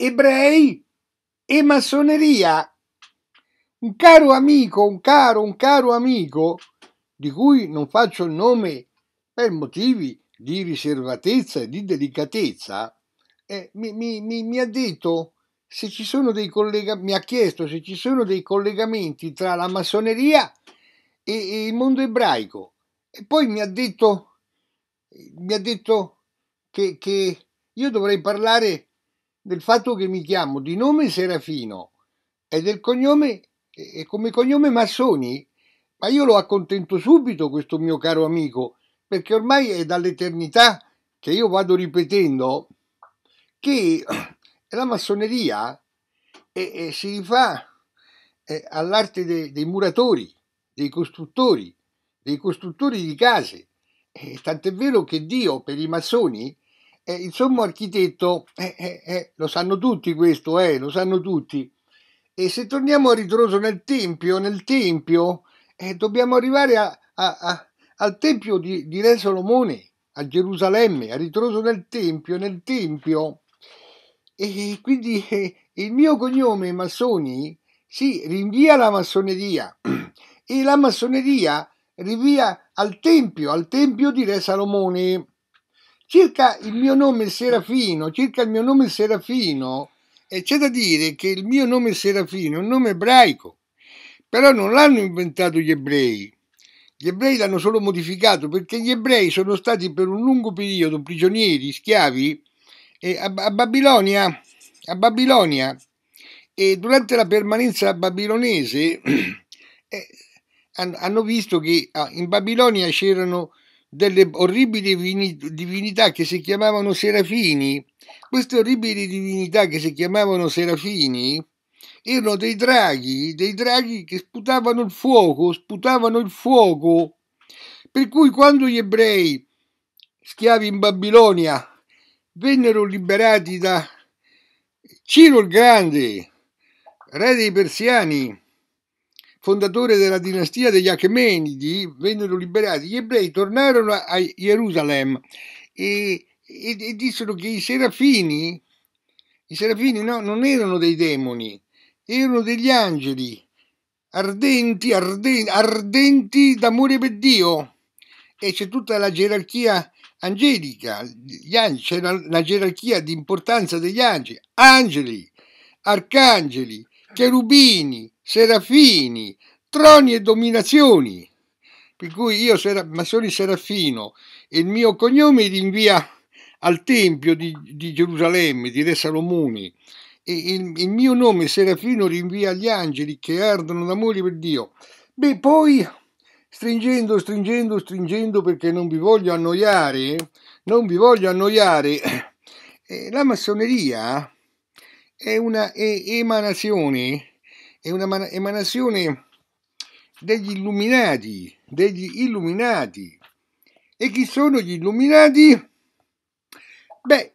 ebrei e massoneria. Un caro amico, un caro, un caro amico, di cui non faccio il nome per motivi di riservatezza e di delicatezza, eh, mi, mi, mi, mi, ha detto se ci sono dei collegamenti, mi ha chiesto se ci sono dei collegamenti tra la massoneria e, e il mondo ebraico. E poi mi ha detto, mi ha detto che, che io dovrei parlare del fatto che mi chiamo di nome Serafino e del cognome e come cognome Massoni, ma io lo accontento subito questo mio caro amico, perché ormai è dall'eternità che io vado ripetendo che la massoneria eh, eh, si rifà eh, all'arte de, dei muratori, dei costruttori, dei costruttori di case. tant'è vero che Dio per i massoni eh, il sommo architetto, eh, eh, eh, lo sanno tutti questo, eh, lo sanno tutti. E se torniamo a ritroso nel Tempio, nel Tempio, dobbiamo arrivare a, a, a, al Tempio di, di Re Salomone, a Gerusalemme, a ritroso nel Tempio, nel Tempio. E quindi il mio cognome Massoni si rinvia alla massoneria e la massoneria rinvia al Tempio, al Tempio di Re Salomone circa il mio nome eh. Serafino, circa il mio nome Serafino, e c'è da dire che il mio nome Serafino è un nome ebraico, però non l'hanno inventato gli ebrei. Gli ebrei l'hanno solo modificato perché gli ebrei sono stati per un lungo periodo prigionieri, schiavi, a, a Babilonia, a Babilonia. E durante la permanenza babilonese eh, hanno visto che ah, in Babilonia c'erano delle orribili divinità che si chiamavano serafini. Queste orribili divinità che si chiamavano serafini erano dei draghi, dei draghi che sputavano il fuoco, sputavano il fuoco. Per cui quando gli ebrei, schiavi in Babilonia, vennero liberati da Ciro il Grande, re dei Persiani, fondatore della dinastia degli Achemenidi, vennero liberati. Gli ebrei tornarono a Gerusalemme e, e, e dissero che i serafini, i serafini no, non erano dei demoni, erano degli angeli ardenti, ardenti, ardenti d'amore per Dio. E c'è tutta la gerarchia angelica, angeli, c'è la, la, gerarchia di importanza degli angeli, angeli, arcangeli, cherubini, serafini, troni e dominazioni. Per cui io, Sera, Massoni Serafino, e il mio cognome rinvia al Tempio di, di Gerusalemme, di Re Salomone. E il, il mio nome Serafino rinvia agli angeli che ardono d'amore per Dio. Beh, poi stringendo, stringendo, stringendo perché non vi voglio annoiare, non vi voglio annoiare, eh, la massoneria è una emanazione è una emanazione degli illuminati, degli illuminati. E chi sono gli illuminati? Beh,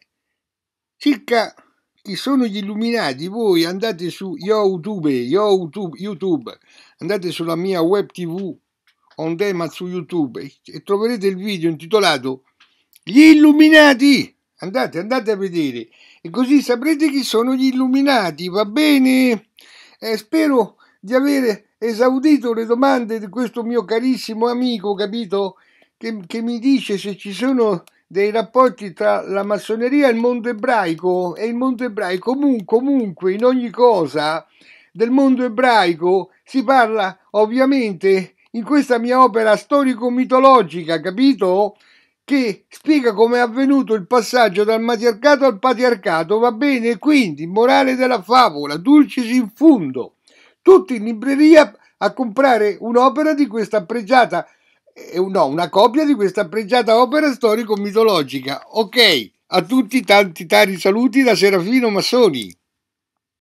circa chi sono gli illuminati, voi andate su YouTube, YouTube, YouTube andate sulla mia web tv on demand su YouTube e troverete il video intitolato Gli illuminati! Andate, andate a vedere e così saprete chi sono gli illuminati, va bene? Eh, spero di avere esaudito le domande di questo mio carissimo amico, capito? Che, che mi dice se ci sono dei rapporti tra la massoneria e il mondo ebraico e il mondo ebraico comunque, comunque in ogni cosa del mondo ebraico si parla ovviamente in questa mia opera storico-mitologica, capito? che spiega come è avvenuto il passaggio dal matriarcato al patriarcato, va bene, quindi, morale della favola, dulcis in fundo, tutti in libreria a comprare un'opera di questa pregiata, eh, no, una copia di questa pregiata opera storico-mitologica. Ok, a tutti tanti tari saluti da Serafino Massoni.